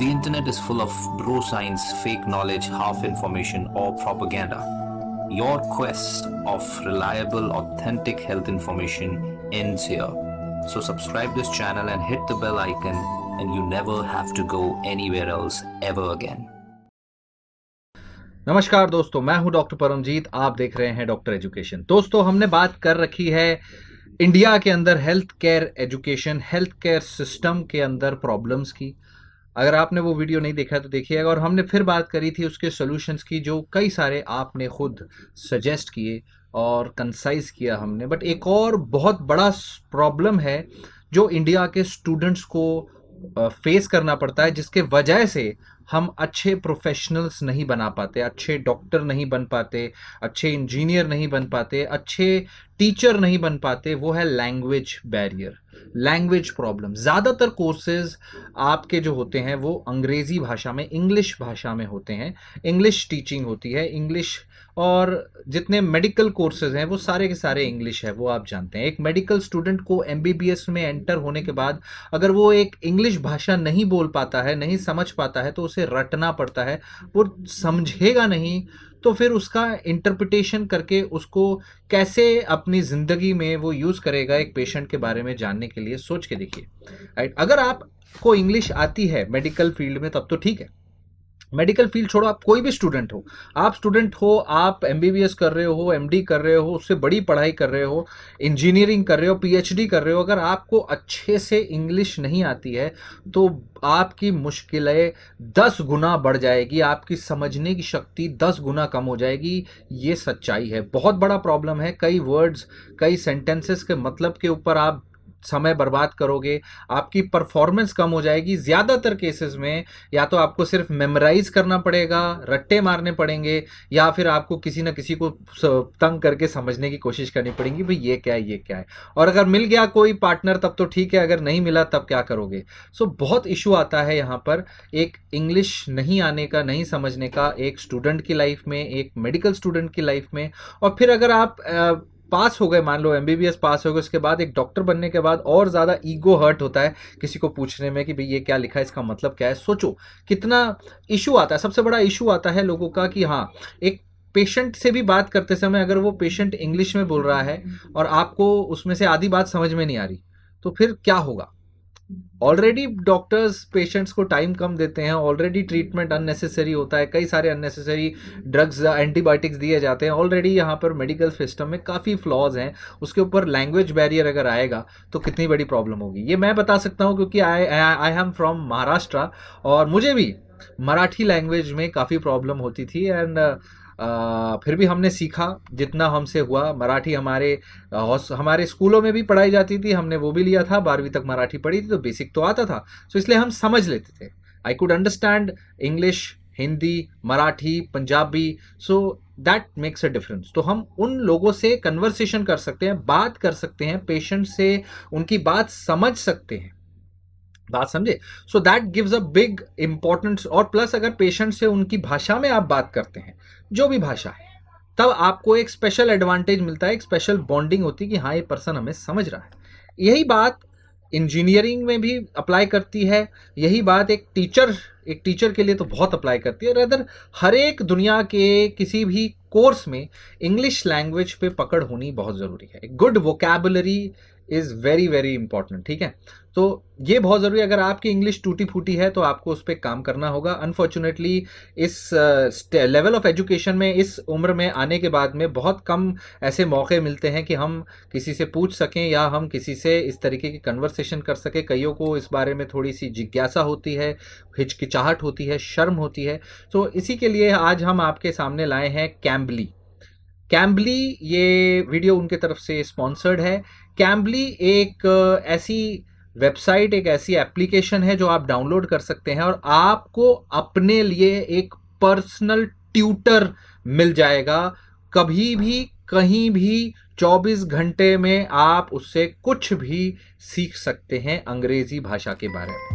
The internet is full of bro science, fake knowledge, half information, or propaganda. Your quest of reliable, authentic health information ends here. So subscribe this channel and hit the bell icon and you never have to go anywhere else ever again. नमस्कार दोस्तों मैं हूं doctor Paramjit आप देख रहे हैं doctor education दोस्तों हमने बात कर रखी है इंडिया के अंदर health care education health care system के अंदर प्रॉब्लम्स की अगर आपने वो वीडियो नहीं देखा तो देखिएगा और हमने फिर बात करी थी उसके सोल्यूशंस की जो कई सारे आपने खुद सजेस्ट किए और कंसाइज किया हमने बट एक और बहुत बड़ा प्रॉब्लम है जो इंडिया के स्टूडेंट्स को फेस करना पड़ता है जिसके वजह से हम अच्छे प्रोफेशनल्स नहीं बना पाते अच्छे डॉक्टर नहीं बन पाते अच्छे इंजीनियर नहीं बन पाते अच्छे टीचर नहीं बन पाते वो है लैंग्वेज बैरियर लैंग्वेज प्रॉब्लम ज़्यादातर कोर्सेज आपके जो होते हैं वो अंग्रेज़ी भाषा में इंग्लिश भाषा में होते हैं इंग्लिश टीचिंग होती है इंग्लिश और जितने मेडिकल कोर्सेज हैं वो सारे के सारे इंग्लिश है वो आप जानते हैं एक मेडिकल स्टूडेंट को एम में एंटर होने के बाद अगर वो एक इंग्लिश भाषा नहीं बोल पाता है नहीं समझ पाता है तो उसे रटना पड़ता है वो समझेगा नहीं तो फिर उसका इंटरप्रिटेशन करके उसको कैसे अपनी ज़िंदगी में वो यूज़ करेगा एक पेशेंट के बारे में जानने के लिए सोच के देखिए राइट अगर आपको इंग्लिश आती है मेडिकल फील्ड में तब तो ठीक है मेडिकल फील्ड छोड़ो आप कोई भी स्टूडेंट हो आप स्टूडेंट हो आप एम कर रहे हो एम कर रहे हो उससे बड़ी पढ़ाई कर रहे हो इंजीनियरिंग कर रहे हो पीएचडी कर रहे हो अगर आपको अच्छे से इंग्लिश नहीं आती है तो आपकी मुश्किलें दस गुना बढ़ जाएगी आपकी समझने की शक्ति दस गुना कम हो जाएगी ये सच्चाई है बहुत बड़ा प्रॉब्लम है कई वर्ड्स कई सेंटेंसेस के मतलब के ऊपर आप समय बर्बाद करोगे आपकी परफॉर्मेंस कम हो जाएगी ज़्यादातर केसेस में या तो आपको सिर्फ मेमोराइज करना पड़ेगा रट्टे मारने पड़ेंगे या फिर आपको किसी ना किसी को तंग करके समझने की कोशिश करनी पड़ेगी भाई ये क्या है ये क्या है और अगर मिल गया कोई पार्टनर तब तो ठीक है अगर नहीं मिला तब क्या करोगे सो so, बहुत इशू आता है यहाँ पर एक इंग्लिश नहीं आने का नहीं समझने का एक स्टूडेंट की लाइफ में एक मेडिकल स्टूडेंट की लाइफ में और फिर अगर आप आ, पास हो गए मान लो एस पास हो गए उसके बाद एक डॉक्टर बनने के बाद और ज़्यादा ईगो हर्ट होता है किसी को पूछने में कि भाई ये क्या लिखा है इसका मतलब क्या है सोचो कितना इशू आता है सबसे बड़ा इशू आता है लोगों का कि हाँ एक पेशेंट से भी बात करते समय अगर वो पेशेंट इंग्लिश में बोल रहा है और आपको उसमें से आधी बात समझ में नहीं आ रही तो फिर क्या होगा ऑलरेडी डॉक्टर्स पेशेंट्स को टाइम कम देते हैं ऑलरेडी ट्रीटमेंट अननेसेसरी होता है कई सारे अननेसेसरी ड्रग्स एंटीबायोटिक्स दिए जाते हैं ऑलरेडी यहाँ पर मेडिकल सिस्टम में काफ़ी फ्लॉज हैं उसके ऊपर लैंग्वेज बैरियर अगर आएगा तो कितनी बड़ी प्रॉब्लम होगी ये मैं बता सकता हूँ क्योंकि I I am from Maharashtra और मुझे भी मराठी लैंग्वेज में काफ़ी प्रॉब्लम होती थी एंड आ, फिर भी हमने सीखा जितना हमसे हुआ मराठी हमारे हमारे स्कूलों में भी पढ़ाई जाती थी हमने वो भी लिया था बारहवीं तक मराठी पढ़ी थी तो बेसिक तो आता था सो तो so, इसलिए हम समझ लेते थे I could understand English Hindi Marathi Punjabi so that makes a difference तो हम उन लोगों से कन्वर्सेशन कर सकते हैं बात कर सकते हैं पेशेंट से उनकी बात समझ सकते हैं बात समझे so that gives a big importance और प्लस अगर पेशेंट से उनकी भाषा में आप बात करते हैं जो भी भाषा है तब आपको एक स्पेशल एडवांटेज मिलता है एक स्पेशल बॉन्डिंग होती है कि हाँ ये पर्सन हमें समझ रहा है यही बात इंजीनियरिंग में भी अप्लाई करती है यही बात एक टीचर एक टीचर के लिए तो बहुत अप्लाई करती है रदर हर एक दुनिया के किसी भी कोर्स में इंग्लिश लैंग्वेज पे पकड़ होनी बहुत ज़रूरी है good vocabulary is very very important ठीक है तो ये बहुत ज़रूरी है अगर आपकी इंग्लिश टूटी फूटी है तो आपको उस पर काम करना होगा अनफॉर्चुनेटली इस लेवल ऑफ एजुकेशन में इस उम्र में आने के बाद में बहुत कम ऐसे मौके मिलते हैं कि हम किसी से पूछ सकें या हम किसी से इस तरीके की कन्वर्सेशन कर सकें कईयों को इस बारे में थोड़ी सी जिज्ञासा होती है हिचकिचाहट होती है शर्म होती है तो इसी के लिए आज हम आपके सामने लाए हैं कैम्बली कैम्बली ये वीडियो उनके तरफ से स्पॉन्सर्ड है कैम्बली एक ऐसी वेबसाइट एक ऐसी एप्लीकेशन है जो आप डाउनलोड कर सकते हैं और आपको अपने लिए एक पर्सनल ट्यूटर मिल जाएगा कभी भी कहीं भी 24 घंटे में आप उससे कुछ भी सीख सकते हैं अंग्रेजी भाषा के बारे में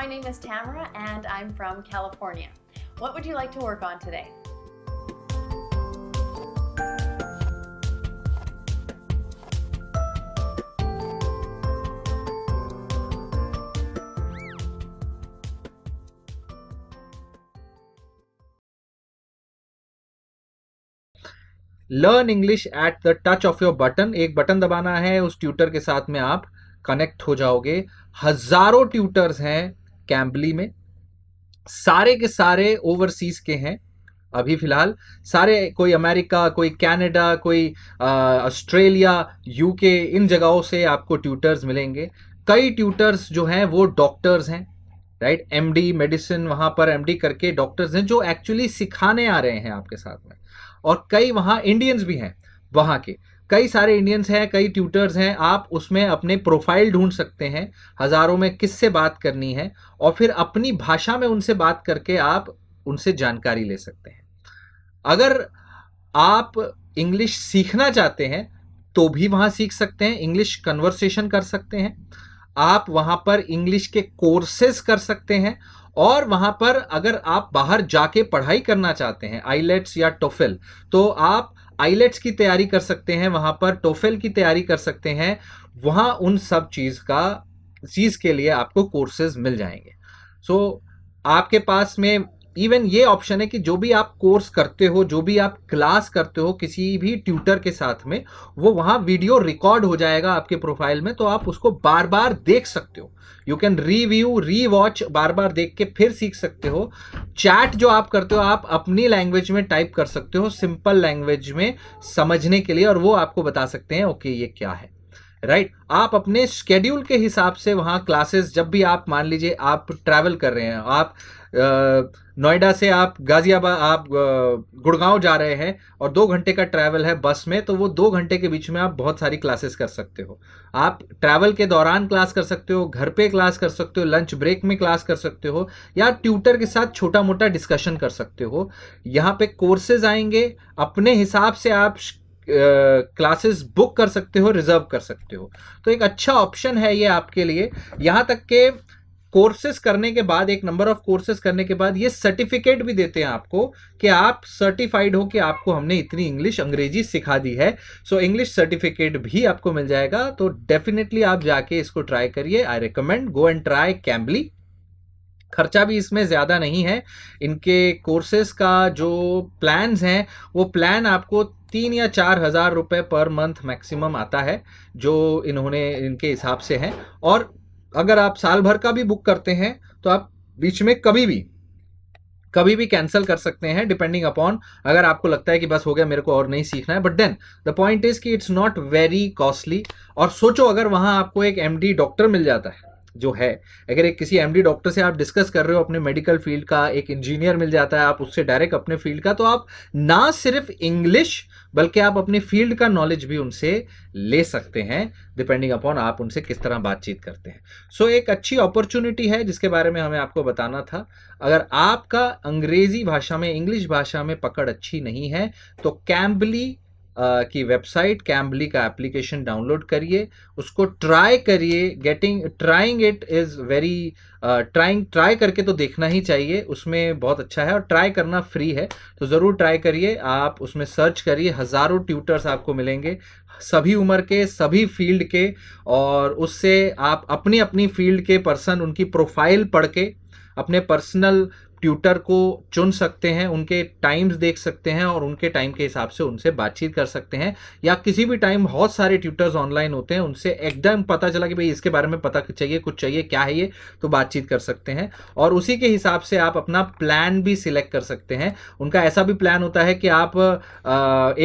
My name is Tamara and I'm from California. What would you like to work on today? Learn English at the touch of your button एक बटन दबाना है उस ट्यूटर के साथ में आप कनेक्ट हो जाओगे हजारों ट्यूटर्स हैं कैम्बली में सारे के सारे ओवरसीज के हैं अभी फिलहाल सारे कोई अमेरिका कोई कनाडा कोई ऑस्ट्रेलिया यूके इन जगहों से आपको ट्यूटर्स मिलेंगे कई ट्यूटर्स जो हैं वो डॉक्टर्स हैं राइट एमडी मेडिसिन वहाँ पर एमडी करके डॉक्टर्स हैं जो एक्चुअली सिखाने आ रहे हैं आपके साथ में और कई वहाँ इंडियंस भी हैं वहाँ के कई सारे इंडियंस हैं कई ट्यूटर्स हैं आप उसमें अपने प्रोफाइल ढूंढ सकते हैं हज़ारों में किससे बात करनी है और फिर अपनी भाषा में उनसे बात करके आप उनसे जानकारी ले सकते हैं अगर आप इंग्लिश सीखना चाहते हैं तो भी वहाँ सीख सकते हैं इंग्लिश कन्वर्सेशन कर सकते हैं आप वहां पर इंग्लिश के कोर्सेज कर सकते हैं और वहां पर अगर आप बाहर जाके पढ़ाई करना चाहते हैं आईलेट्स या टोफिल तो आप आईलेट्स की तैयारी कर सकते हैं वहां पर टोफेल की तैयारी कर सकते हैं वहां उन सब चीज का चीज के लिए आपको कोर्सेज मिल जाएंगे सो so, आपके पास में इवन ये ऑप्शन है कि जो भी आप कोर्स करते हो जो भी आप क्लास करते हो किसी भी ट्यूटर के साथ में वो वहाँ वीडियो रिकॉर्ड हो जाएगा आपके प्रोफाइल में तो आप उसको बार बार देख सकते हो you can review rewatch बार बार देख के फिर सीख सकते हो चैट जो आप करते हो आप अपनी लैंग्वेज में टाइप कर सकते हो सिंपल लैंग्वेज में समझने के लिए और वो आपको बता सकते हैं ओके ये क्या है राइट right? आप अपने स्केड्यूल के हिसाब से वहाँ क्लासेस जब भी आप मान लीजिए आप ट्रैवल कर रहे हैं आप आ, नोएडा से आप गाजियाबाद आप गुड़गांव जा रहे हैं और दो घंटे का ट्रैवल है बस में तो वो दो घंटे के बीच में आप बहुत सारी क्लासेस कर सकते हो आप ट्रैवल के दौरान क्लास कर सकते हो घर पे क्लास कर सकते हो लंच ब्रेक में क्लास कर सकते हो या ट्यूटर के साथ छोटा मोटा डिस्कशन कर सकते हो यहाँ पे कोर्सेज आएंगे अपने हिसाब से आप क्लासेस बुक कर सकते हो रिजर्व कर सकते हो तो एक अच्छा ऑप्शन है ये आपके लिए यहाँ तक के कोर्सेस करने के बाद एक नंबर ऑफ कोर्सेस करने के बाद ये सर्टिफिकेट भी देते हैं आपको कि आप सर्टिफाइड हो कि आपको हमने इतनी इंग्लिश अंग्रेजी सिखा दी है सो इंग्लिश सर्टिफिकेट भी आपको मिल जाएगा तो डेफिनेटली आप जाके इसको ट्राई करिए I recommend go and try Cambly खर्चा भी इसमें ज़्यादा नहीं है इनके कोर्सेस का जो प्लान्स हैं वो प्लान आपको तीन या चार हज़ार रुपये पर मंथ मैक्सिमम आता है जो इन्होंने इनके हिसाब से हैं और अगर आप साल भर का भी बुक करते हैं तो आप बीच में कभी भी कभी भी कैंसिल कर सकते हैं डिपेंडिंग अपॉन अगर आपको लगता है कि बस हो गया मेरे को और नहीं सीखना है but then the point is कि इट्स नॉट वेरी कॉस्टली और सोचो अगर वहां आपको एक एमडी डॉक्टर मिल जाता है जो है अगर एक किसी एमडी डॉक्टर से आप डिस्कस कर रहे हो अपने मेडिकल फील्ड का एक इंजीनियर मिल जाता है आप उससे डायरेक्ट अपने फील्ड का तो आप ना सिर्फ इंग्लिश बल्कि आप अपने फील्ड का नॉलेज भी उनसे ले सकते हैं डिपेंडिंग अपॉन आप उनसे किस तरह बातचीत करते हैं सो so, एक अच्छी अपॉर्चुनिटी है जिसके बारे में हमें आपको बताना था अगर आपका अंग्रेजी भाषा में इंग्लिश भाषा में पकड़ अच्छी नहीं है तो कैम्बली की वेबसाइट कैम्बली का एप्लीकेशन डाउनलोड करिए उसको ट्राई करिए getting trying it is very trying try करके तो देखना ही चाहिए उसमें बहुत अच्छा है और ट्राई करना फ्री है तो ज़रूर ट्राई करिए आप उसमें सर्च करिए हज़ारों ट्यूटर्स आपको मिलेंगे सभी उम्र के सभी फील्ड के और उससे आप अपनी अपनी फील्ड के पर्सन उनकी प्रोफाइल पढ़ के अपने पर्सनल ट्यूटर को चुन सकते हैं उनके टाइम्स देख सकते हैं और उनके टाइम के हिसाब से उनसे बातचीत कर सकते हैं या किसी भी टाइम बहुत सारे ट्यूटर्स ऑनलाइन होते हैं उनसे एकदम पता चला कि भाई इसके बारे में पता चाहिए कुछ चाहिए क्या है ये तो बातचीत कर सकते हैं और उसी के हिसाब से आप अपना प्लान भी सिलेक्ट कर सकते हैं उनका ऐसा भी प्लान होता है कि आप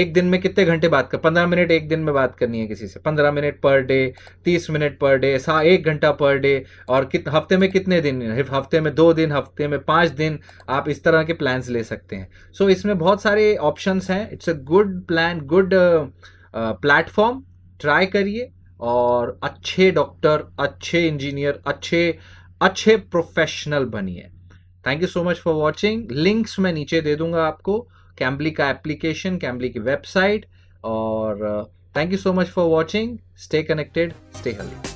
एक दिन में कितने घंटे बात कर पंद्रह मिनट एक दिन में बात करनी है किसी से पंद्रह मिनट पर डे तीस मिनट पर डे सा एक घंटा पर डे और कित हफ्ते में कितने दिन हफ्ते में दो दिन हफ्ते में पाँच दिन दिन आप इस तरह के प्लान्स ले सकते हैं सो so, इसमें बहुत सारे ऑप्शंस हैं it's a good plan good platform try करिए और अच्छे डॉक्टर अच्छे इंजीनियर अच्छे अच्छे प्रोफेशनल बनिए thank you so much for watching links मैं नीचे दे दूंगा आपको कैम्बली का एप्लीकेशन कैम्बली की वेबसाइट और thank you so much for watching stay connected stay healthy